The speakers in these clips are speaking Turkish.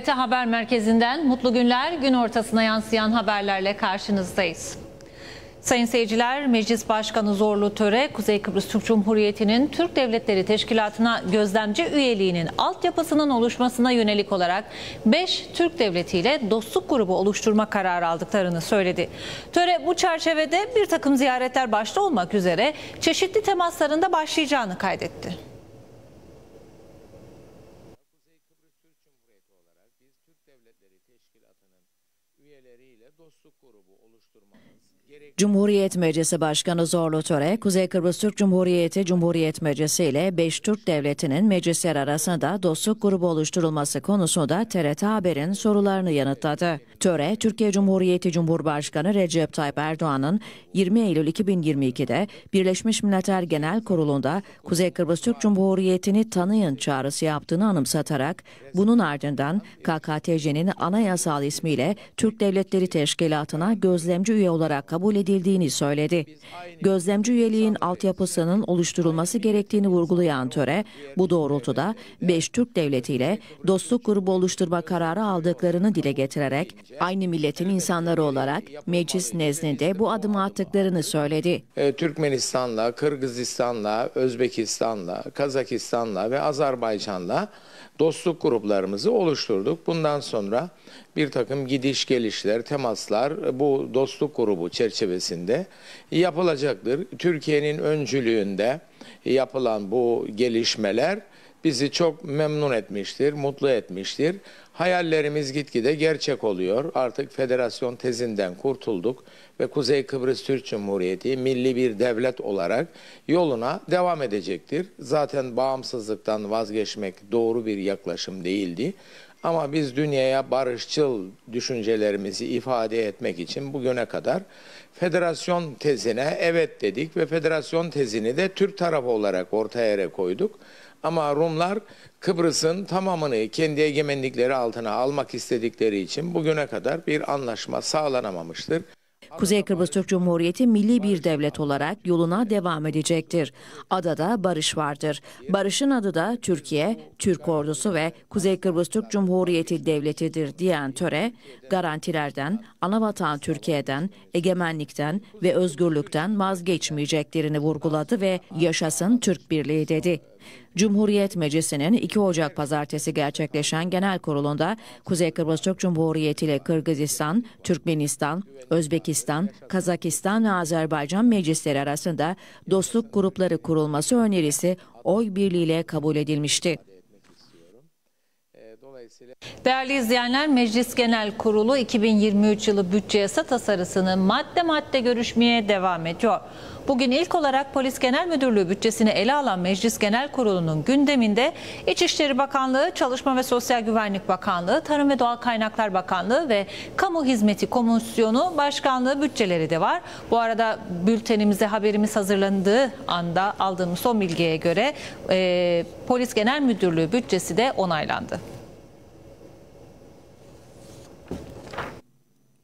TRT Haber Merkezi'nden mutlu günler, gün ortasına yansıyan haberlerle karşınızdayız. Sayın seyirciler, Meclis Başkanı Zorlu Töre, Kuzey Kıbrıs Türk Cumhuriyeti'nin Türk Devletleri Teşkilatı'na gözlemci üyeliğinin altyapısının oluşmasına yönelik olarak 5 Türk Devleti ile dostluk grubu oluşturma kararı aldıklarını söyledi. Töre bu çerçevede bir takım ziyaretler başta olmak üzere çeşitli temaslarında başlayacağını kaydetti. Cumhuriyet Meclisi Başkanı Zorlu Töre, Kuzey Kıbrıs Türk Cumhuriyeti Cumhuriyet Meclisi ile 5 Türk devletinin meclisler arasında dostluk grubu oluşturulması konusunda TRT Haber'in sorularını yanıtladı. Töre, Türkiye Cumhuriyeti Cumhurbaşkanı Recep Tayyip Erdoğan'ın 20 Eylül 2022'de Birleşmiş Milletler Genel Kurulu'nda Kuzey Kıbrıs Türk Cumhuriyeti'ni tanıyın çağrısı yaptığını anımsatarak, bunun ardından KKTC'nin anayasal ismiyle Türk Devletleri Teşkilatı'na gözlemci üye olarak kabul edildi edildiğini söyledi. Gözlemci üyeliğin altyapısının oluşturulması gerektiğini vurgulayan Töre, bu doğrultuda 5 Türk devletiyle dostluk grubu oluşturma kararı aldıklarını dile getirerek, aynı milletin insanları olarak meclis nezdinde bu adımı attıklarını söyledi. E, Türkmenistan'la, Kırgızistan'la, Özbekistan'la, Kazakistan'la ve Azerbaycan'la dostluk gruplarımızı oluşturduk. Bundan sonra bir takım gidiş gelişler, temaslar bu dostluk grubu çerçevesinde yapılacaktır. Türkiye'nin öncülüğünde yapılan bu gelişmeler bizi çok memnun etmiştir, mutlu etmiştir. Hayallerimiz gitgide gerçek oluyor. Artık federasyon tezinden kurtulduk ve Kuzey Kıbrıs Türk Cumhuriyeti milli bir devlet olarak yoluna devam edecektir. Zaten bağımsızlıktan vazgeçmek doğru bir yaklaşım değildi. Ama biz dünyaya barışçıl düşüncelerimizi ifade etmek için bugüne kadar federasyon tezine evet dedik ve federasyon tezini de Türk tarafı olarak ortaya koyduk. Ama Rumlar Kıbrıs'ın tamamını kendi egemenlikleri altına almak istedikleri için bugüne kadar bir anlaşma sağlanamamıştır. Kuzey Kıbrıs Türk Cumhuriyeti milli bir devlet olarak yoluna devam edecektir. Adada barış vardır. Barışın adı da Türkiye, Türk ordusu ve Kuzey Kıbrıs Türk Cumhuriyeti devletidir diyen töre, garantilerden, anavatan Türkiye'den, egemenlikten ve özgürlükten vazgeçmeyeceklerini vurguladı ve yaşasın Türk Birliği dedi. Cumhuriyet Meclisi'nin 2 Ocak pazartesi gerçekleşen genel kurulunda Kuzey Kıbrıs Türk Cumhuriyeti ile Kırgızistan, Türkmenistan, Özbekistan, Kazakistan ve Azerbaycan meclisleri arasında dostluk grupları kurulması önerisi oy birliğiyle kabul edilmişti. Değerli izleyenler Meclis Genel Kurulu 2023 yılı bütçe yasa tasarısını madde madde görüşmeye devam ediyor. Bugün ilk olarak Polis Genel Müdürlüğü bütçesini ele alan Meclis Genel Kurulu'nun gündeminde İçişleri Bakanlığı, Çalışma ve Sosyal Güvenlik Bakanlığı, Tarım ve Doğal Kaynaklar Bakanlığı ve Kamu Hizmeti Komisyonu Başkanlığı bütçeleri de var. Bu arada bültenimize haberimiz hazırlandığı anda aldığımız son bilgiye göre e, Polis Genel Müdürlüğü bütçesi de onaylandı.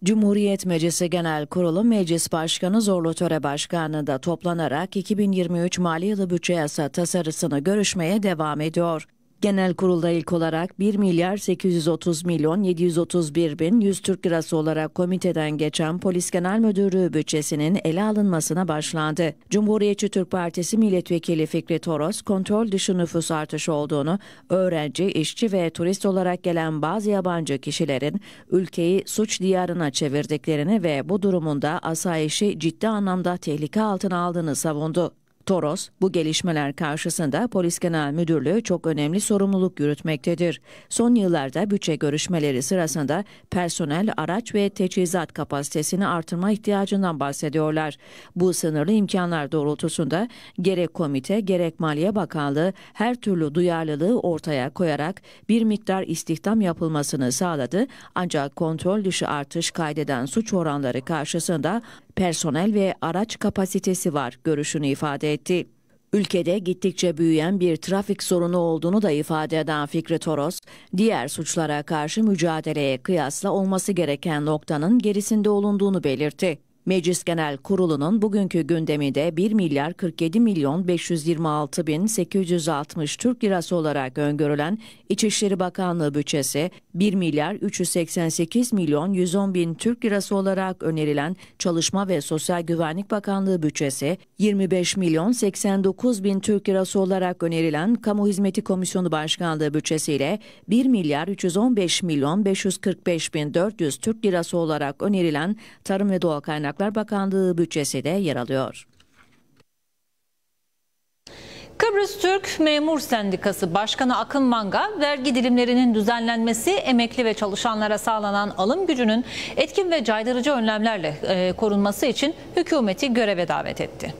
Cumhuriyet Meclisi Genel Kurulu Meclis Başkanı Zorlu Töre Başkanlığı'nda toplanarak 2023 mali yılı bütçe yasa tasarısını görüşmeye devam ediyor. Genel kurulda ilk olarak 1 milyar 830 milyon 731 bin 100 Türk lirası olarak komiteden geçen Polis Genel Müdürlüğü bütçesinin ele alınmasına başlandı. Cumhuriyetçi Türk Partisi Milletvekili Fikret Toros, kontrol dışı nüfus artışı olduğunu, öğrenci, işçi ve turist olarak gelen bazı yabancı kişilerin ülkeyi suç diyarına çevirdiklerini ve bu durumunda asayişi ciddi anlamda tehlike altına aldığını savundu. Toros, bu gelişmeler karşısında Polis Genel Müdürlüğü çok önemli sorumluluk yürütmektedir. Son yıllarda bütçe görüşmeleri sırasında personel, araç ve teçhizat kapasitesini artırma ihtiyacından bahsediyorlar. Bu sınırlı imkanlar doğrultusunda gerek komite gerek Maliye Bakanlığı her türlü duyarlılığı ortaya koyarak bir miktar istihdam yapılmasını sağladı ancak kontrol dışı artış kaydeden suç oranları karşısında personel ve araç kapasitesi var görüşünü ifade etti. Ülkede gittikçe büyüyen bir trafik sorunu olduğunu da ifade eden Fikri Toros, diğer suçlara karşı mücadeleye kıyasla olması gereken noktanın gerisinde olunduğunu belirtti. Meclis Genel Kurulu'nun bugünkü gündeminde 1 milyar 47 milyon 526 bin 860 Türk lirası olarak öngörülen İçişleri Bakanlığı bütçesi, 1 milyar 388 milyon 110 bin Türk lirası olarak önerilen Çalışma ve Sosyal Güvenlik Bakanlığı bütçesi, 25 milyon 89 bin Türk lirası olarak önerilen Kamu Hizmeti Komisyonu Başkanlığı bütçesiyle 1 milyar 315 milyon 545 bin 400 Türk lirası olarak önerilen Tarım ve Doğal Kaynaklar Ocaklar Bakanlığı bütçesi de yer alıyor. Kıbrıs Türk Memur Sendikası Başkanı Akın Manga, vergi dilimlerinin düzenlenmesi, emekli ve çalışanlara sağlanan alım gücünün etkin ve caydırıcı önlemlerle e, korunması için hükümeti göreve davet etti.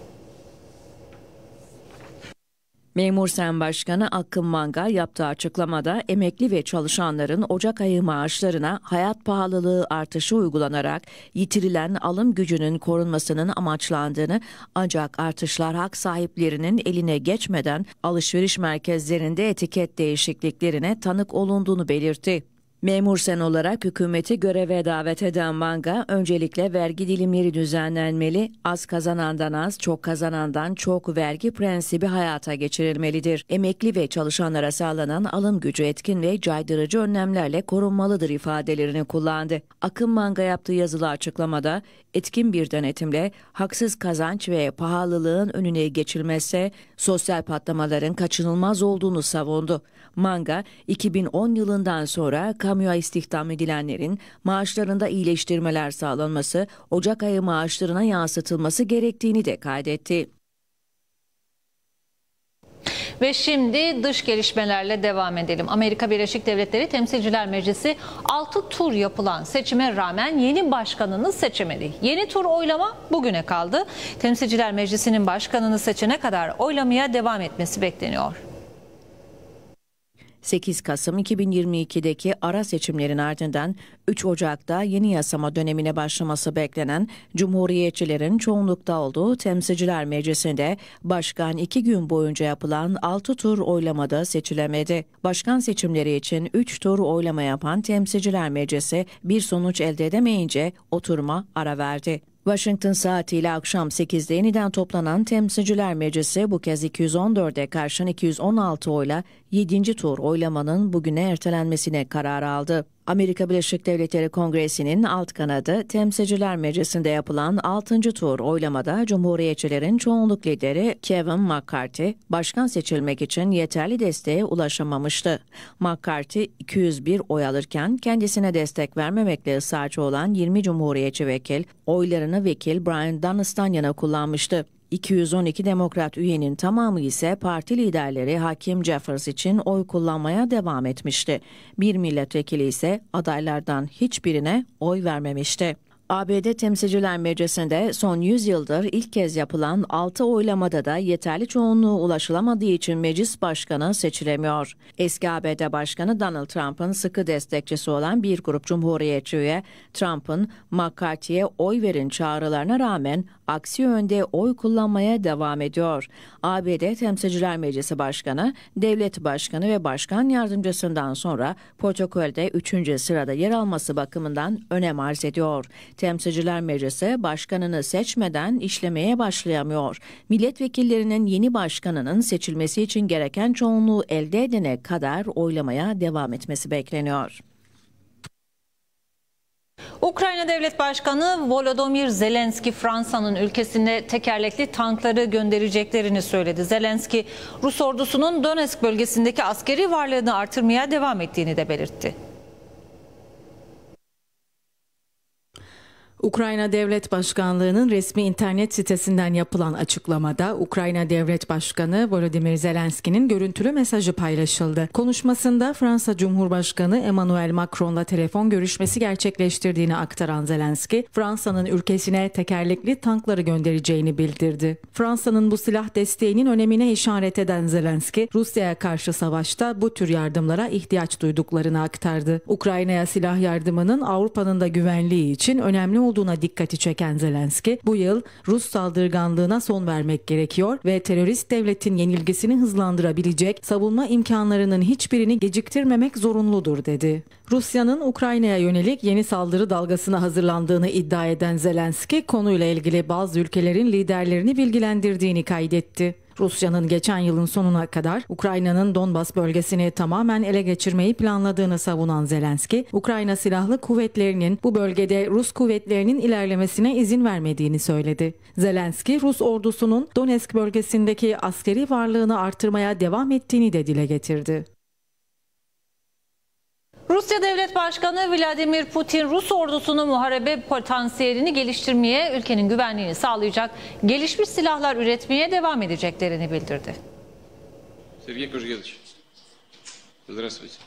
Memur Sen Başkanı Akın Manga yaptığı açıklamada emekli ve çalışanların Ocak ayı maaşlarına hayat pahalılığı artışı uygulanarak yitirilen alım gücünün korunmasının amaçlandığını ancak artışlar hak sahiplerinin eline geçmeden alışveriş merkezlerinde etiket değişikliklerine tanık olunduğunu belirtti. Memur sen olarak hükümeti göreve davet eden banka öncelikle vergi dilimleri düzenlenmeli, az kazanandan az, çok kazanandan çok vergi prensibi hayata geçirilmelidir. Emekli ve çalışanlara sağlanan alım gücü etkin ve caydırıcı önlemlerle korunmalıdır ifadelerini kullandı. Akın Manga yaptığı yazılı açıklamada etkin bir denetimle haksız kazanç ve pahalılığın önüne geçilmezse sosyal patlamaların kaçınılmaz olduğunu savundu. Manga, 2010 yılından sonra kamuya istihdam edilenlerin maaşlarında iyileştirmeler sağlanması, Ocak ayı maaşlarına yansıtılması gerektiğini de kaydetti. Ve şimdi dış gelişmelerle devam edelim. Amerika Birleşik Devletleri Temsilciler Meclisi 6 tur yapılan seçime rağmen yeni başkanını seçemedi. Yeni tur oylama bugüne kaldı. Temsilciler Meclisi'nin başkanını seçene kadar oylamaya devam etmesi bekleniyor. 8 Kasım 2022'deki ara seçimlerin ardından 3 Ocak'ta yeni yasama dönemine başlaması beklenen Cumhuriyetçilerin çoğunlukta olduğu Temsilciler Meclisi'nde başkan 2 gün boyunca yapılan 6 tur oylamada seçilemedi. Başkan seçimleri için 3 tur oylama yapan Temsilciler Meclisi bir sonuç elde edemeyince oturma ara verdi. Washington saatiyle akşam 8'de yeniden toplanan Temsilciler Meclisi bu kez 214'e karşın 216 oyla 7. tur oylamanın bugüne ertelenmesine karar aldı. Amerika Birleşik Devletleri Kongresi'nin alt kanadı Temsilciler Meclisi'nde yapılan 6. tur oylamada Cumhuriyetçilerin çoğunluk lideri Kevin McCarthy başkan seçilmek için yeterli desteğe ulaşamamıştı. McCarthy 201 oy alırken kendisine destek vermemekle ısrarcı olan 20 Cumhuriyetçi vekil oylarını vekil Brian Dunstan'ın yana kullanmıştı. 212 demokrat üyenin tamamı ise parti liderleri Hakim Jeffers için oy kullanmaya devam etmişti. Bir milletvekili ise adaylardan hiçbirine oy vermemişti. ABD Temsilciler Meclisi'nde son 100 yıldır ilk kez yapılan 6 oylamada da yeterli çoğunluğa ulaşılamadığı için meclis başkanı seçilemiyor. Eski ABD Başkanı Donald Trump'ın sıkı destekçisi olan bir grup Cumhuriyetçiye Trump'ın McCarthy'ye oy verin çağrılarına rağmen aksi yönde oy kullanmaya devam ediyor. ABD Temsilciler Meclisi Başkanı, Devlet Başkanı ve Başkan Yardımcısından sonra protokolde 3. sırada yer alması bakımından önem arz ediyor. Temsilciler Meclisi başkanını seçmeden işlemeye başlayamıyor. Milletvekillerinin yeni başkanının seçilmesi için gereken çoğunluğu elde edene kadar oylamaya devam etmesi bekleniyor. Ukrayna Devlet Başkanı Volodymyr Zelenski Fransa'nın ülkesine tekerlekli tankları göndereceklerini söyledi. Zelenski Rus ordusunun Donetsk bölgesindeki askeri varlığını artırmaya devam ettiğini de belirtti. Ukrayna Devlet Başkanlığı'nın resmi internet sitesinden yapılan açıklamada Ukrayna Devlet Başkanı Volodymyr Zelenski'nin görüntülü mesajı paylaşıldı. Konuşmasında Fransa Cumhurbaşkanı Emmanuel Macron'la telefon görüşmesi gerçekleştirdiğini aktaran Zelenski, Fransa'nın ülkesine tekerlekli tankları göndereceğini bildirdi. Fransa'nın bu silah desteğinin önemine işaret eden Zelenski, Rusya'ya karşı savaşta bu tür yardımlara ihtiyaç duyduklarını aktardı. Ukrayna'ya silah yardımının Avrupa'nın da güvenliği için önemli olduğuna dikkati çeken Zelenski, bu yıl Rus saldırganlığına son vermek gerekiyor ve terörist devletin yenilgisini hızlandırabilecek savunma imkanlarının hiçbirini geciktirmemek zorunludur dedi. Rusya'nın Ukrayna'ya yönelik yeni saldırı dalgasına hazırlandığını iddia eden Zelenski konuyla ilgili bazı ülkelerin liderlerini bilgilendirdiğini kaydetti. Rusya'nın geçen yılın sonuna kadar Ukrayna'nın Donbas bölgesini tamamen ele geçirmeyi planladığını savunan Zelenski, Ukrayna Silahlı Kuvvetleri'nin bu bölgede Rus kuvvetlerinin ilerlemesine izin vermediğini söyledi. Zelenski, Rus ordusunun Donetsk bölgesindeki askeri varlığını artırmaya devam ettiğini de dile getirdi. Rusya Devlet Başkanı Vladimir Putin Rus ordusunun muharebe potansiyelini geliştirmeye, ülkenin güvenliğini sağlayacak gelişmiş silahlar üretmeye devam edeceklerini bildirdi. Sergey Kuzgelic. Здравствуйте.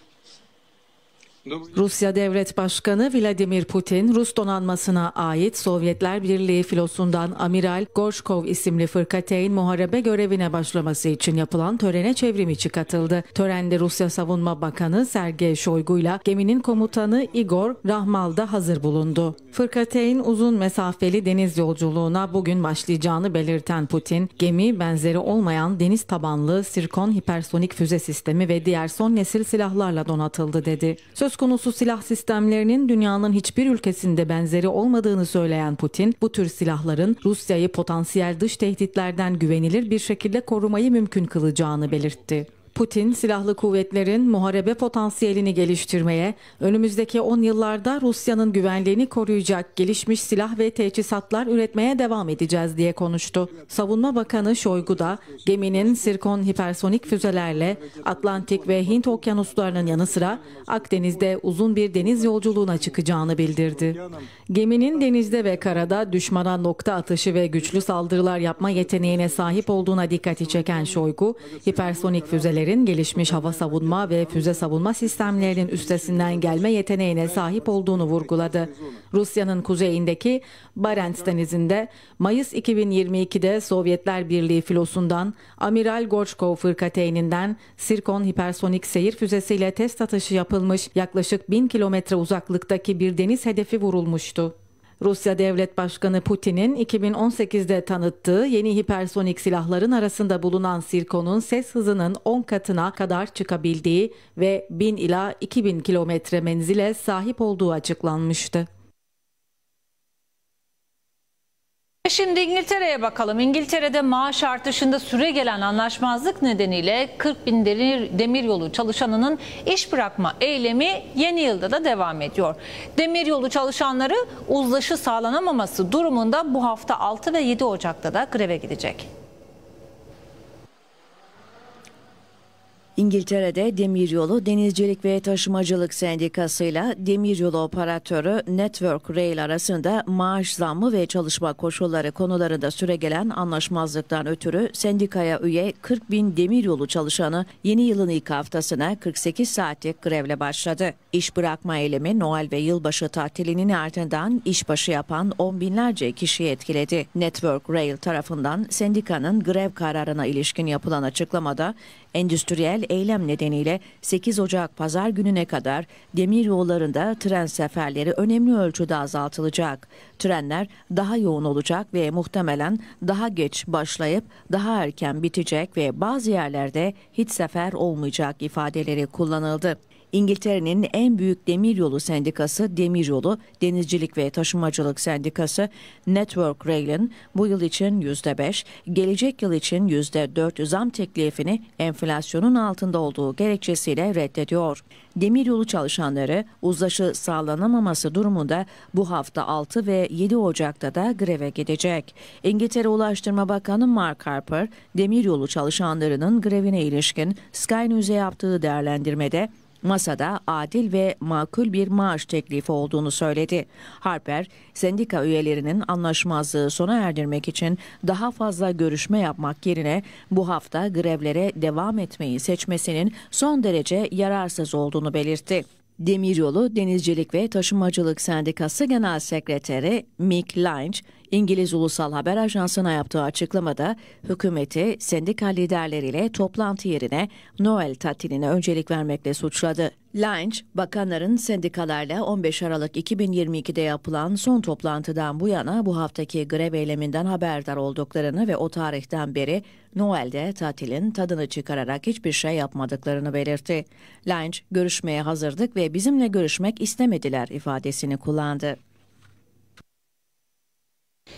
Rusya Devlet Başkanı Vladimir Putin, Rus donanmasına ait Sovyetler Birliği filosundan Amiral Gorshkov isimli fırkateyn muharebe görevine başlaması için yapılan törene çevrim içi katıldı. Törende Rusya Savunma Bakanı Sergey Shoigu ile geminin komutanı Igor Rahmal da hazır bulundu. Fırkateyn uzun mesafeli deniz yolculuğuna bugün başlayacağını belirten Putin, gemi benzeri olmayan deniz tabanlı Sirkon hipersonik füze sistemi ve diğer son nesil silahlarla donatıldı dedi. Söz Söz konusu silah sistemlerinin dünyanın hiçbir ülkesinde benzeri olmadığını söyleyen Putin, bu tür silahların Rusya'yı potansiyel dış tehditlerden güvenilir bir şekilde korumayı mümkün kılacağını belirtti. Putin silahlı kuvvetlerin muharebe potansiyelini geliştirmeye, önümüzdeki 10 yıllarda Rusya'nın güvenliğini koruyacak gelişmiş silah ve teçhizatlar üretmeye devam edeceğiz diye konuştu. Savunma Bakanı Şoygu da geminin Sirkon hipersonik füzelerle Atlantik ve Hint okyanuslarının yanı sıra Akdeniz'de uzun bir deniz yolculuğuna çıkacağını bildirdi. Geminin denizde ve karada düşmana nokta atışı ve güçlü saldırılar yapma yeteneğine sahip olduğuna dikkati çeken Şoygu, hipersonik füzeleri ülkelerin gelişmiş hava savunma ve füze savunma sistemlerinin üstesinden gelme yeteneğine sahip olduğunu vurguladı. Rusya'nın kuzeyindeki Barents denizinde Mayıs 2022'de Sovyetler Birliği filosundan Amiral Gorchkov fırkateyninden Sirkon hipersonik seyir füzesiyle test atışı yapılmış yaklaşık 1000 kilometre uzaklıktaki bir deniz hedefi vurulmuştu. Rusya Devlet Başkanı Putin'in 2018'de tanıttığı yeni hipersonik silahların arasında bulunan Sirkon'un ses hızının 10 katına kadar çıkabildiği ve 1000 ila 2000 kilometre menzile sahip olduğu açıklanmıştı. E şimdi İngiltere'ye bakalım. İngiltere'de maaş artışında süre gelen anlaşmazlık nedeniyle 40 bin demiryolu çalışanının iş bırakma eylemi yeni yılda da devam ediyor. Demiryolu çalışanları uzlaşı sağlanamaması durumunda bu hafta 6 ve 7 Ocak'ta da greve gidecek. İngiltere'de Demiryolu Denizcilik ve Taşımacılık Sendikası'yla demiryolu operatörü Network Rail arasında maaş zammı ve çalışma koşulları konularında süregelen anlaşmazlıktan ötürü sendikaya üye 40 bin demiryolu çalışanı yeni yılın ilk haftasına 48 saatlik grevle başladı. İş bırakma eylemi Noel ve yılbaşı tatilinin ardından işbaşı yapan on binlerce kişiyi etkiledi. Network Rail tarafından sendikanın grev kararına ilişkin yapılan açıklamada endüstriyel eylem nedeniyle 8 Ocak pazar gününe kadar demir yollarında tren seferleri önemli ölçüde azaltılacak. Trenler daha yoğun olacak ve muhtemelen daha geç başlayıp daha erken bitecek ve bazı yerlerde hiç sefer olmayacak ifadeleri kullanıldı. İngiltere'nin en büyük demiryolu sendikası Demiryolu, Denizcilik ve Taşımacılık Sendikası Network Rail'in bu yıl için %5, gelecek yıl için %4 zam teklifini enflasyonun altında olduğu gerekçesiyle reddediyor. Demiryolu çalışanları uzlaşı sağlanamaması durumunda bu hafta 6 ve 7 Ocak'ta da greve gidecek. İngiltere Ulaştırma Bakanı Mark Harper, demiryolu çalışanlarının grevine ilişkin Sky News'e yaptığı değerlendirmede masada adil ve makul bir maaş teklifi olduğunu söyledi. Harper, sendika üyelerinin anlaşmazlığı sona erdirmek için daha fazla görüşme yapmak yerine bu hafta grevlere devam etmeyi seçmesinin son derece yararsız olduğunu belirtti. Demiryolu Denizcilik ve Taşımacılık Sendikası Genel Sekreteri Mick Lynch, İngiliz Ulusal Haber Ajansı'na yaptığı açıklamada hükümeti sendika liderleriyle toplantı yerine Noel tatiline öncelik vermekle suçladı. Lynch, bakanların sendikalarla 15 Aralık 2022'de yapılan son toplantıdan bu yana bu haftaki grev eyleminden haberdar olduklarını ve o tarihten beri Noel'de tatilin tadını çıkararak hiçbir şey yapmadıklarını belirtti. Lynch, görüşmeye hazırdık ve bizimle görüşmek istemediler ifadesini kullandı.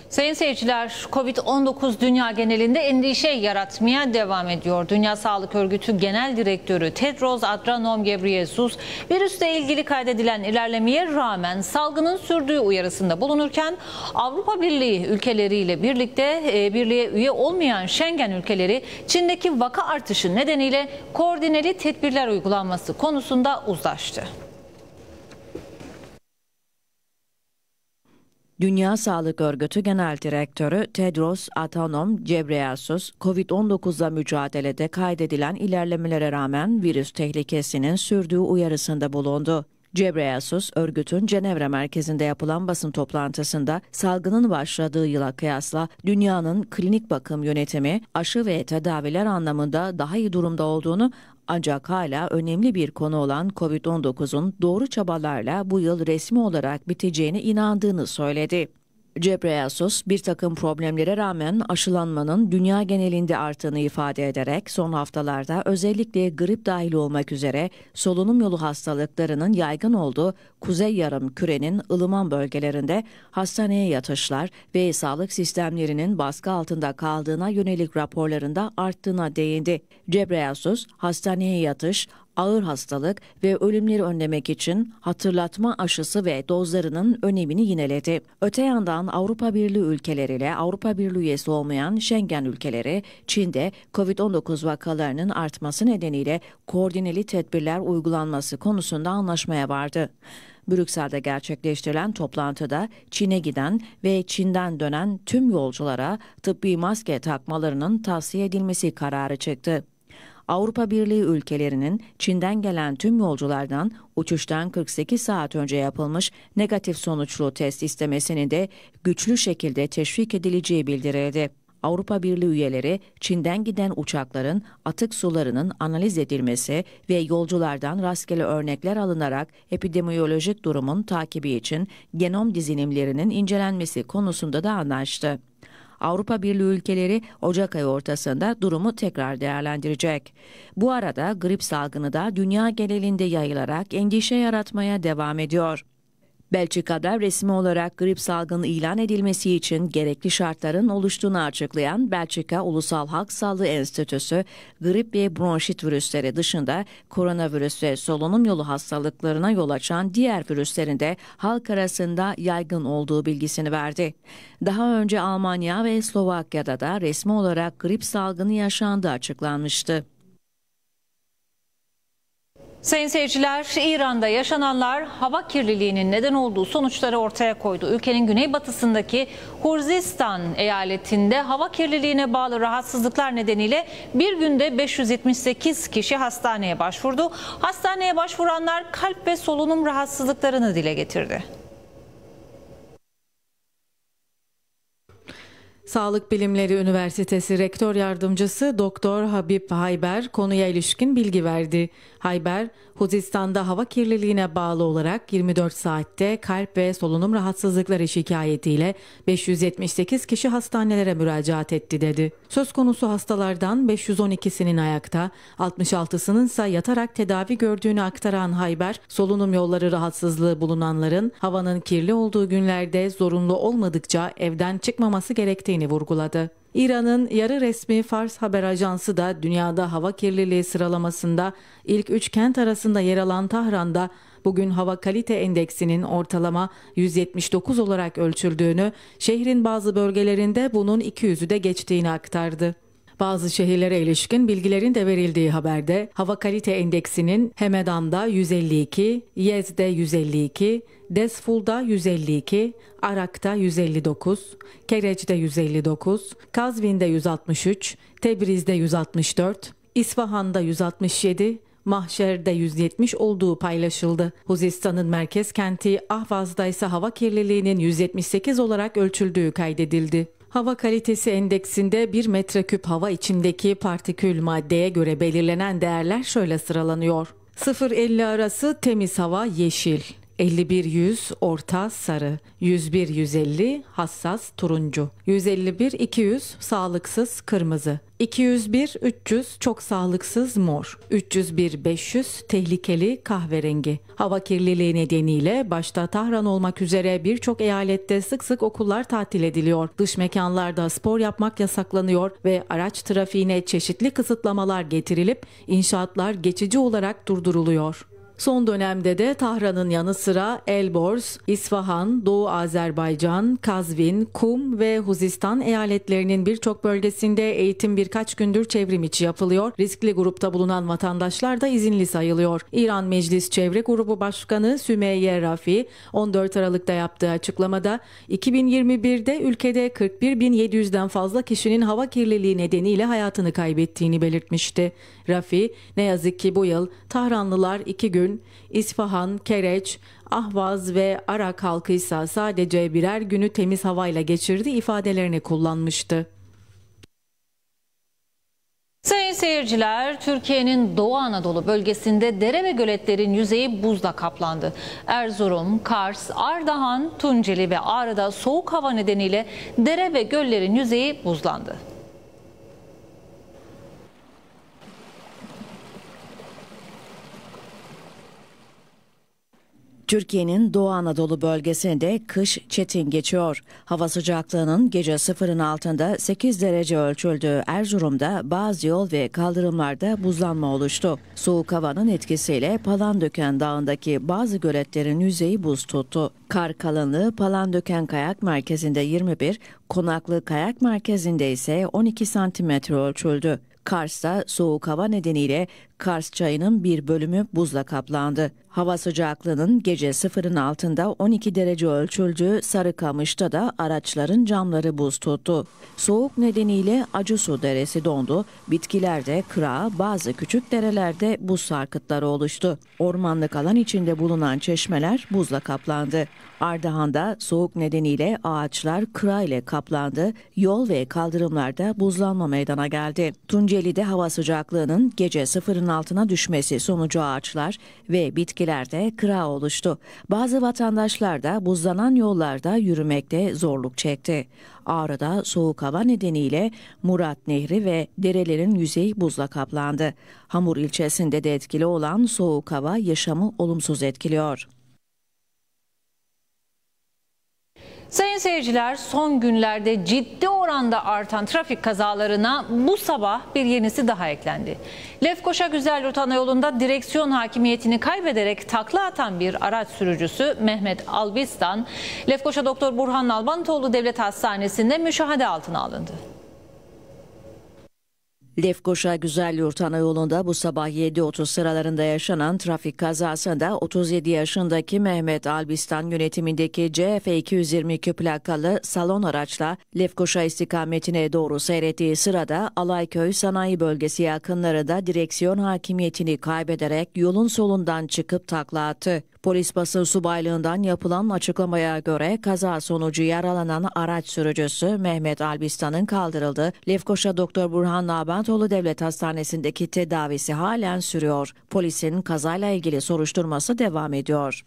Sayın seyirciler, Covid-19 dünya genelinde endişe yaratmaya devam ediyor. Dünya Sağlık Örgütü Genel Direktörü Tedros Adhanom Ghebreyesus, virüsle ilgili kaydedilen ilerlemeye rağmen salgının sürdüğü uyarısında bulunurken Avrupa Birliği ülkeleriyle birlikte e, birliğe üye olmayan Schengen ülkeleri Çin'deki vaka artışı nedeniyle koordineli tedbirler uygulanması konusunda uzlaştı. Dünya Sağlık Örgütü Genel Direktörü Tedros Adhanom Ghebreyesus, COVID-19'la mücadelede kaydedilen ilerlemelere rağmen virüs tehlikesinin sürdüğü uyarısında bulundu. Ghebreyesus, örgütün Cenevre merkezinde yapılan basın toplantısında salgının başladığı yıla kıyasla dünyanın klinik bakım yönetimi, aşı ve tedaviler anlamında daha iyi durumda olduğunu ancak hala önemli bir konu olan COVID-19'un doğru çabalarla bu yıl resmi olarak biteceğine inandığını söyledi. Ghebreyesus bir takım problemlere rağmen aşılanmanın dünya genelinde arttığını ifade ederek son haftalarda özellikle grip dahil olmak üzere solunum yolu hastalıklarının yaygın olduğu kuzey yarım kürenin ılıman bölgelerinde hastaneye yatışlar ve sağlık sistemlerinin baskı altında kaldığına yönelik raporlarında arttığına değindi. Ghebreyesus hastaneye yatış, ağır hastalık ve ölümleri önlemek için hatırlatma aşısı ve dozlarının önemini yineledi. Öte yandan Avrupa Birliği ülkeleriyle Avrupa Birliği üyesi olmayan Schengen ülkeleri Çin'de COVID-19 vakalarının artması nedeniyle koordineli tedbirler uygulanması konusunda anlaşmaya vardı. Brüksel'de gerçekleştirilen toplantıda Çin'e giden ve Çin'den dönen tüm yolculara tıbbi maske takmalarının tavsiye edilmesi kararı çıktı. Avrupa Birliği ülkelerinin Çin'den gelen tüm yolculardan uçuştan 48 saat önce yapılmış negatif sonuçlu test istemesinin de güçlü şekilde teşvik edileceği bildirildi. Avrupa Birliği üyeleri Çin'den giden uçakların atık sularının analiz edilmesi ve yolculardan rastgele örnekler alınarak epidemiyolojik durumun takibi için genom dizinimlerinin incelenmesi konusunda da anlaştı. Avrupa Birliği ülkeleri Ocak ayı ortasında durumu tekrar değerlendirecek. Bu arada grip salgını da dünya genelinde yayılarak endişe yaratmaya devam ediyor. Belçika'da resmi olarak grip salgını ilan edilmesi için gerekli şartların oluştuğunu açıklayan Belçika Ulusal Halk Sağlığı Enstitüsü, grip ve bronşit virüsleri dışında koronavirüs ve solunum yolu hastalıklarına yol açan diğer virüslerin de halk arasında yaygın olduğu bilgisini verdi. Daha önce Almanya ve Slovakya'da da resmi olarak grip salgını yaşandığı açıklanmıştı. Sayın seyirciler, İran'da yaşananlar hava kirliliğinin neden olduğu sonuçları ortaya koydu. Ülkenin güneybatısındaki Hurzistan eyaletinde hava kirliliğine bağlı rahatsızlıklar nedeniyle bir günde 578 kişi hastaneye başvurdu. Hastaneye başvuranlar kalp ve solunum rahatsızlıklarını dile getirdi. Sağlık Bilimleri Üniversitesi Rektör Yardımcısı Doktor Habib Hayber konuya ilişkin bilgi verdi. Hayber, Huzistan'da hava kirliliğine bağlı olarak 24 saatte kalp ve solunum rahatsızlıkları şikayetiyle 578 kişi hastanelere müracaat etti dedi. Söz konusu hastalardan 512'sinin ayakta, 66'sının ise yatarak tedavi gördüğünü aktaran Hayber, solunum yolları rahatsızlığı bulunanların havanın kirli olduğu günlerde zorunlu olmadıkça evden çıkmaması gerektiğini vurguladı. İran'ın yarı resmi Fars haber ajansı da dünyada hava kirliliği sıralamasında ilk üç kent arasında yer alan Tahran'da bugün hava kalite endeksinin ortalama 179 olarak ölçüldüğünü, şehrin bazı bölgelerinde bunun 200'ü de geçtiğini aktardı. Bazı şehirlere ilişkin bilgilerin de verildiği haberde hava kalite endeksinin Hemedan'da 152, Yez'de 152, Desful'da 152, Arak'ta 159, Kereç'te 159, Kazvin'de 163, Tebriz'de 164, İsfahan'da 167, Mahşer'de 170 olduğu paylaşıldı. Huzistan'ın merkez kenti Ahvaz'da ise hava kirliliğinin 178 olarak ölçüldüğü kaydedildi. Hava kalitesi endeksinde 1 metreküp hava içindeki partikül maddeye göre belirlenen değerler şöyle sıralanıyor. 0-50 arası temiz hava yeşil, 51-100 orta sarı, 101-150 hassas turuncu, 151-200 sağlıksız kırmızı, 201-300 çok sağlıksız mor, 301-500 tehlikeli kahverengi. Hava kirliliği nedeniyle başta Tahran olmak üzere birçok eyalette sık sık okullar tatil ediliyor. Dış mekanlarda spor yapmak yasaklanıyor ve araç trafiğine çeşitli kısıtlamalar getirilip inşaatlar geçici olarak durduruluyor. Son dönemde de Tahran'ın yanı sıra Elbors, İsfahan, Doğu Azerbaycan, Kazvin, Kum ve Huzistan eyaletlerinin birçok bölgesinde eğitim birkaç gündür çevrim içi yapılıyor. Riskli grupta bulunan vatandaşlar da izinli sayılıyor. İran Meclis Çevre Grubu Başkanı Sümeyye Rafi 14 Aralık'ta yaptığı açıklamada 2021'de ülkede 41.700'den fazla kişinin hava kirliliği nedeniyle hayatını kaybettiğini belirtmişti. Rafi ne yazık ki bu yıl Tahranlılar iki gün Ardabil, İsfahan, Kereç, Ahvaz ve Arak halkı ise sadece birer günü temiz havayla geçirdi ifadelerini kullanmıştı. Sayın seyirciler, Türkiye'nin Doğu Anadolu bölgesinde dere ve göletlerin yüzeyi buzla kaplandı. Erzurum, Kars, Ardahan, Tunceli ve Ağrı'da soğuk hava nedeniyle dere ve göllerin yüzeyi buzlandı. Türkiye'nin Doğu Anadolu bölgesinde kış çetin geçiyor. Hava sıcaklığının gece sıfırın altında 8 derece ölçüldüğü Erzurum'da bazı yol ve kaldırımlarda buzlanma oluştu. Soğuk havanın etkisiyle Palandöken Dağı'ndaki bazı göletlerin yüzeyi buz tuttu. Kar kalınlığı Palandöken Kayak Merkezi'nde 21, Konaklı Kayak Merkezi'nde ise 12 santimetre ölçüldü. Kars'ta soğuk hava nedeniyle Kars çayının bir bölümü buzla kaplandı. Hava sıcaklığının gece sıfırın altında 12 derece ölçüldüğü Sarıkamış'ta da araçların camları buz tuttu. Soğuk nedeniyle Acusu Deresi dondu, bitkilerde kıra, bazı küçük derelerde buz sarkıtları oluştu. Ormanlık alan içinde bulunan çeşmeler buzla kaplandı. Ardahan'da soğuk nedeniyle ağaçlar kıra ile kaplandı, yol ve kaldırımlarda buzlanma meydana geldi. Tunceli'de hava sıcaklığının gece sıfırın altına düşmesi sonucu ağaçlar ve bitkiler Etkilerde kıra oluştu. Bazı vatandaşlar da buzlanan yollarda yürümekte zorluk çekti. Ağrı'da soğuk hava nedeniyle Murat Nehri ve derelerin yüzeyi buzla kaplandı. Hamur ilçesinde de etkili olan soğuk hava yaşamı olumsuz etkiliyor. Sayın seyirciler son günlerde ciddi oranda artan trafik kazalarına bu sabah bir yenisi daha eklendi. Lefkoşa Güzel Rutana yolunda direksiyon hakimiyetini kaybederek takla atan bir araç sürücüsü Mehmet Albistan, Lefkoşa Doktor Burhan Albantoğlu Devlet Hastanesi'nde müşahede altına alındı. Lefkoşa güzel Güzelyurt Anayolu'nda bu sabah 7.30 sıralarında yaşanan trafik kazasında 37 yaşındaki Mehmet Albistan yönetimindeki CF 222 plakalı salon araçla Lefkoşa istikametine doğru seyrettiği sırada Alayköy Sanayi Bölgesi yakınlarında direksiyon hakimiyetini kaybederek yolun solundan çıkıp takla attı. Polis basın subaylığından yapılan açıklamaya göre kaza sonucu yaralanan araç sürücüsü Mehmet Albistan'ın kaldırıldı. Lefkoşa Doktor Burhan Nabentoğlu Devlet Hastanesi'ndeki tedavisi halen sürüyor. Polisin kazayla ilgili soruşturması devam ediyor.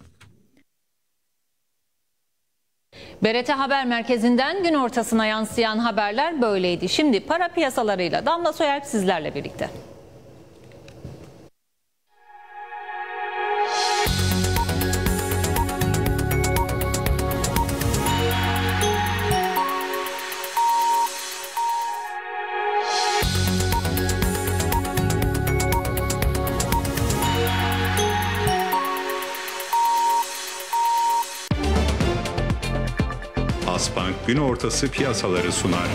BRT Haber Merkezi'nden gün ortasına yansıyan haberler böyleydi. Şimdi para piyasalarıyla Damla Soyer sizlerle birlikte. gün ortası piyasaları sunar.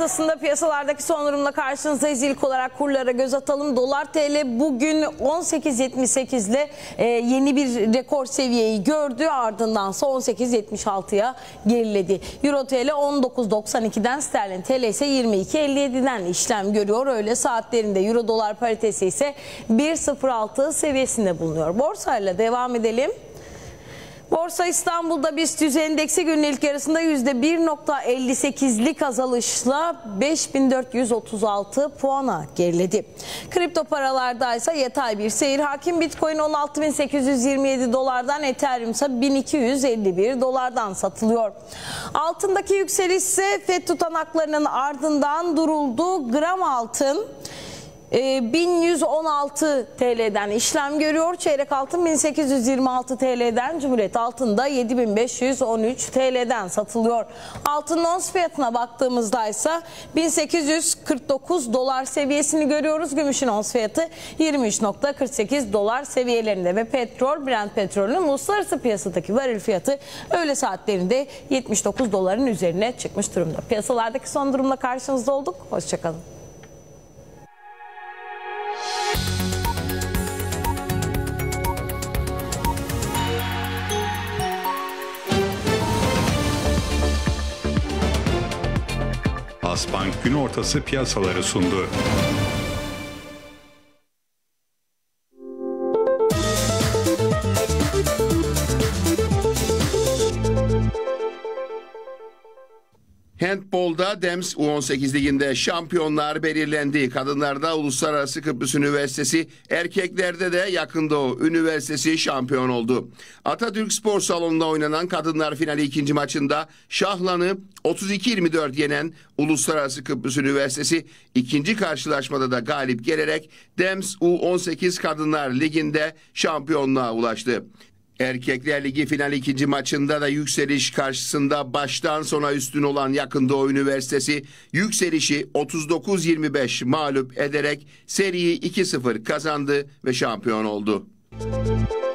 haftasında piyasalardaki son durumla karşınızdayız. İlk olarak kurlara göz atalım. Dolar TL bugün 18.78 ile e, yeni bir rekor seviyeyi gördü. Ardından ise 18.76'ya geriledi. Euro TL 19.92'den sterlin TL ise 22.57'den işlem görüyor. Öyle saatlerinde Euro dolar paritesi ise 1.06 seviyesinde bulunuyor. Borsayla devam edelim. Borsa İstanbul'da BIST 100 endeksi günün ilk yarısında %1.58'lik azalışla 5436 puana geriledi. Kripto paralarda ise yatay bir seyir hakim. Bitcoin 16827 dolardan, Ethereum ise 1251 dolardan satılıyor. Altındaki yükseliş ise FED tutanaklarının ardından duruldu. Gram altın 1116 ee, TL'den işlem görüyor. Çeyrek altın 1826 TL'den, Cumhuriyet altında 7513 TL'den satılıyor. Altın ons fiyatına baktığımızda ise 1849 dolar seviyesini görüyoruz. Gümüşün ons fiyatı 23.48 dolar seviyelerinde ve petrol, Brent petrolünün uluslararası piyasadaki varil fiyatı öğle saatlerinde 79 doların üzerine çıkmış durumda. Piyasalardaki son durumla karşınızda olduk. Hoşçakalın. Akbank gün ortası piyasaları sundu. Handbolda DEMS U18 liginde şampiyonlar belirlendi. Kadınlarda Uluslararası Kıbrıs Üniversitesi, erkeklerde de yakında Doğu Üniversitesi şampiyon oldu. Atatürk Spor Salonu'nda oynanan kadınlar finali ikinci maçında Şahlan'ı 32-24 yenen Uluslararası Kıbrıs Üniversitesi ikinci karşılaşmada da galip gelerek DEMS U18 Kadınlar Ligi'nde şampiyonluğa ulaştı. Erkekler Ligi final ikinci maçında da yükseliş karşısında baştan sona üstün olan yakın Doğu Üniversitesi yükselişi 39-25 mağlup ederek seriyi 2-0 kazandı ve şampiyon oldu. Müzik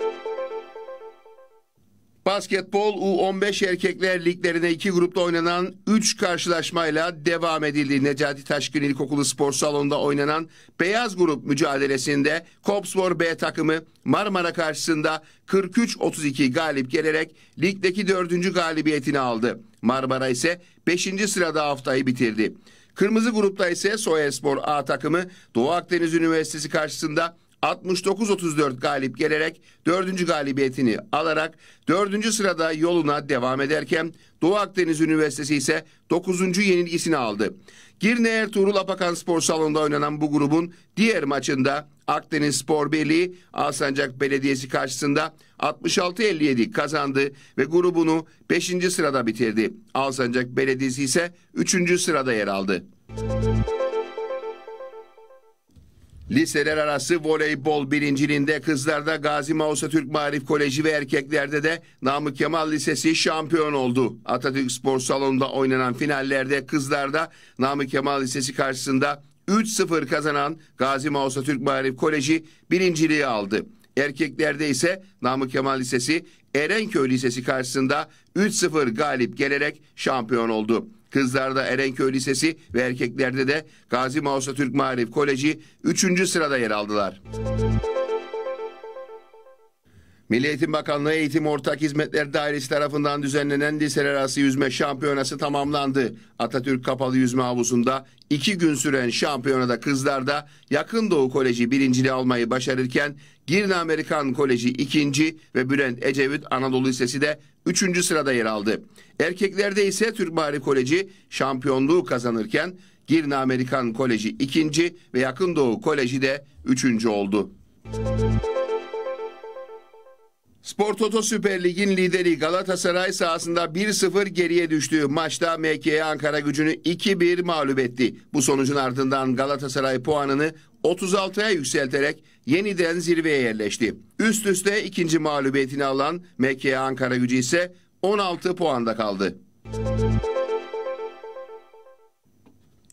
Basketbol U15 Erkekler Liglerine iki grupta oynanan 3 karşılaşmayla devam edildi. Necati Taşkın İlkokulu Spor Salonu'nda oynanan Beyaz Grup mücadelesinde Kopspor B takımı Marmara karşısında 43-32 galip gelerek ligdeki 4. galibiyetini aldı. Marmara ise 5. sırada haftayı bitirdi. Kırmızı grupta ise Soyespor A takımı Doğu Akdeniz Üniversitesi karşısında 69-34 galip gelerek 4. galibiyetini alarak 4. sırada yoluna devam ederken Doğu Akdeniz Üniversitesi ise 9. yenilgisini aldı. Girne Ertuğrul Apakan Spor Salonu'nda oynanan bu grubun diğer maçında Akdeniz Spor Birliği Alsancak Belediyesi karşısında 66-57 kazandı ve grubunu 5. sırada bitirdi. Alsancak Belediyesi ise 3. sırada yer aldı. Müzik Liseler arası voleybol birinciliğinde kızlarda Gazi Mausa Türk Marif Koleji ve erkeklerde de Namık Kemal Lisesi şampiyon oldu. Atatürk Spor Salonu'nda oynanan finallerde kızlarda Namık Kemal Lisesi karşısında 3-0 kazanan Gazi Mausa Türk Marif Koleji birinciliği aldı. Erkeklerde ise Namık Kemal Lisesi Erenköy Lisesi karşısında 3-0 galip gelerek şampiyon oldu. Kızlarda Erenköy Lisesi ve erkeklerde de Gazi Mausa Türk Maarif Koleji 3. sırada yer aldılar. Müzik Milli Eğitim Bakanlığı Eğitim Ortak Hizmetler Dairesi tarafından düzenlenen liseler arası yüzme şampiyonası tamamlandı. Atatürk Kapalı Yüzme Havuzu'nda iki gün süren şampiyonada kızlarda Yakın Doğu Koleji birinciliği almayı başarırken Girne Amerikan Koleji ikinci ve Bülent Ecevit Anadolu Lisesi de üçüncü sırada yer aldı. Erkeklerde ise Türk Bahri Koleji şampiyonluğu kazanırken Girne Amerikan Koleji ikinci ve Yakın Doğu Koleji de üçüncü oldu. Müzik Spor Toto Süper Lig'in lideri Galatasaray sahasında 1-0 geriye düştüğü maçta MKE Ankara gücünü 2-1 mağlup etti. Bu sonucun ardından Galatasaray puanını 36'ya yükselterek yeniden zirveye yerleşti. Üst üste ikinci mağlubiyetini alan MKE Ankara gücü ise 16 puanda kaldı.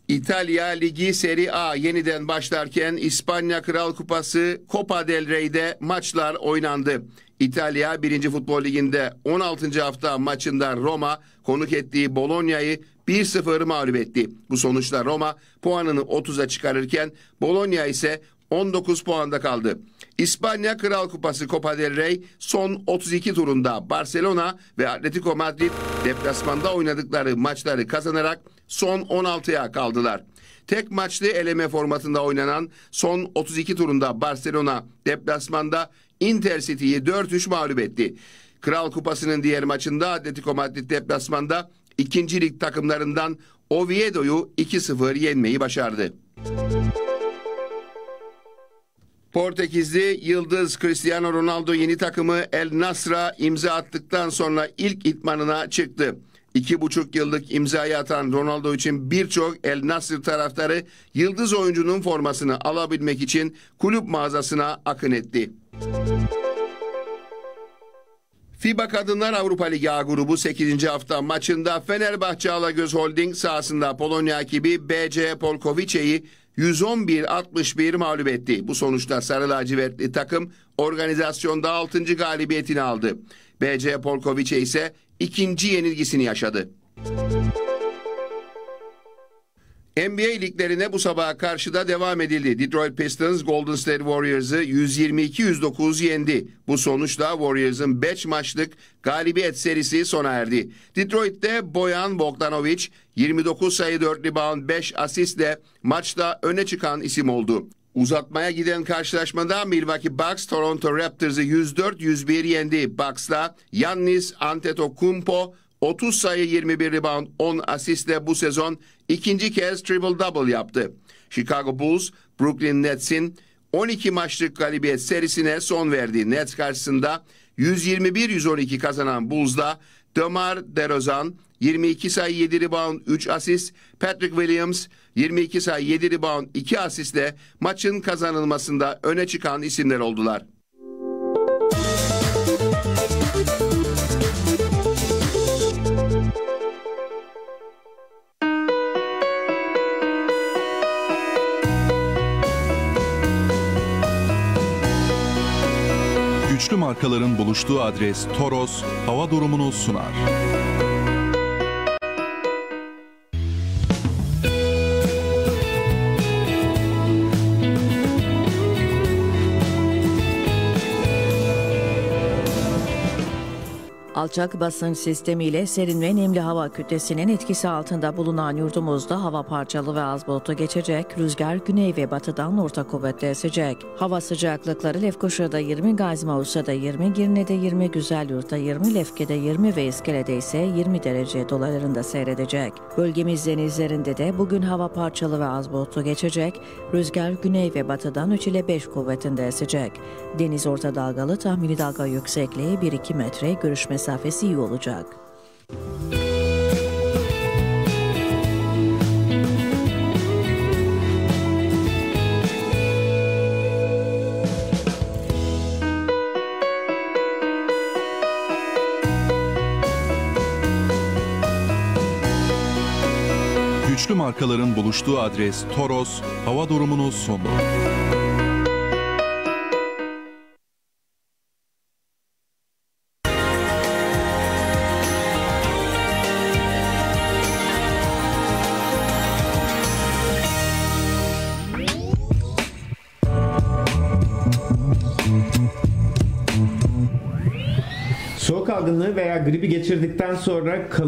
İtalya Ligi Serie A yeniden başlarken İspanya Kral Kupası Copa del Rey'de maçlar oynandı. İtalya 1. Futbol Ligi'nde 16. hafta maçında Roma konuk ettiği Bologna'yı 1-0 mağlup etti. Bu sonuçla Roma puanını 30'a çıkarırken Bologna ise 19 puanda kaldı. İspanya Kral Kupası Copa del Rey son 32 turunda Barcelona ve Atletico Madrid deplasmanda oynadıkları maçları kazanarak son 16'ya kaldılar. Tek maçlı eleme formatında oynanan son 32 turunda Barcelona deplasmanda Intercity'yi 4-3 mağlup etti. Kral Kupası'nın diğer maçında Atletico Madrid deplasmanda ikinci lig takımlarından Oviedo'yu 2-0 yenmeyi başardı. Portekizli Yıldız Cristiano Ronaldo yeni takımı El Nasr'a imza attıktan sonra ilk itmanına çıktı. İki buçuk yıllık imzayı atan Ronaldo için birçok El Nasr taraftarı Yıldız oyuncunun formasını alabilmek için kulüp mağazasına akın etti. FIBA Kadınlar Avrupa Ligi A grubu 8. hafta maçında Fenerbahçe Alagöz Holding sahasında Polonya ekibi BC Polkovice'yi 111-61 mağlup etti. Bu sonuçta Sarı Lacivertli takım organizasyonda 6. galibiyetini aldı. BC Polkovice ise ikinci yenilgisini yaşadı. Müzik NBA liglerine bu sabaha karşıda devam edildi. Detroit Pistons Golden State Warriors'ı 122-109 yendi. Bu sonuçla Warriors'ın 5 maçlık galibiyet serisi sona erdi. Detroit'te Boyan Bogdanovic 29 sayı 4 rebound 5 asistle maçta öne çıkan isim oldu. Uzatmaya giden karşılaşmada Milwaukee Bucks Toronto Raptors'ı 104-101 yendi. Bucks'la Yannis Antetokounmpo 30 sayı 21 rebound 10 asistle bu sezon ikinci kez triple-double yaptı. Chicago Bulls, Brooklyn Nets'in 12 maçlık galibiyet serisine son verdiği Nets karşısında 121-112 kazanan Bulls'da Demar DeRozan 22 sayı 7 rebound 3 asist, Patrick Williams 22 sayı 7 rebound 2 asistle maçın kazanılmasında öne çıkan isimler oldular. güçlü markaların buluştuğu adres Toros hava durumunu sunar. Alçak basınç sistemiyle serin ve nemli hava kütlesinin etkisi altında bulunan yurdumuzda hava parçalı ve az bulutlu geçecek, rüzgar güney ve batıdan orta kuvvetle esecek. Hava sıcaklıkları Lefkoşa'da 20, Gazmausa'da 20, Girne'de 20, Güzelyurt'ta 20, Lefke'de 20 ve İskele'de ise 20 derece dolaylarında seyredecek. Bölgemiz denizlerinde de bugün hava parçalı ve az bulutlu geçecek, rüzgar güney ve batıdan 3 ile 5 kuvvetinde esecek. Deniz orta dalgalı tahmini dalga yüksekliği 1-2 metre görüşmesi mesafesi iyi olacak. Güçlü markaların buluştuğu adres Toros, hava durumunun sonu. gribi geçirdikten sonra kalıcı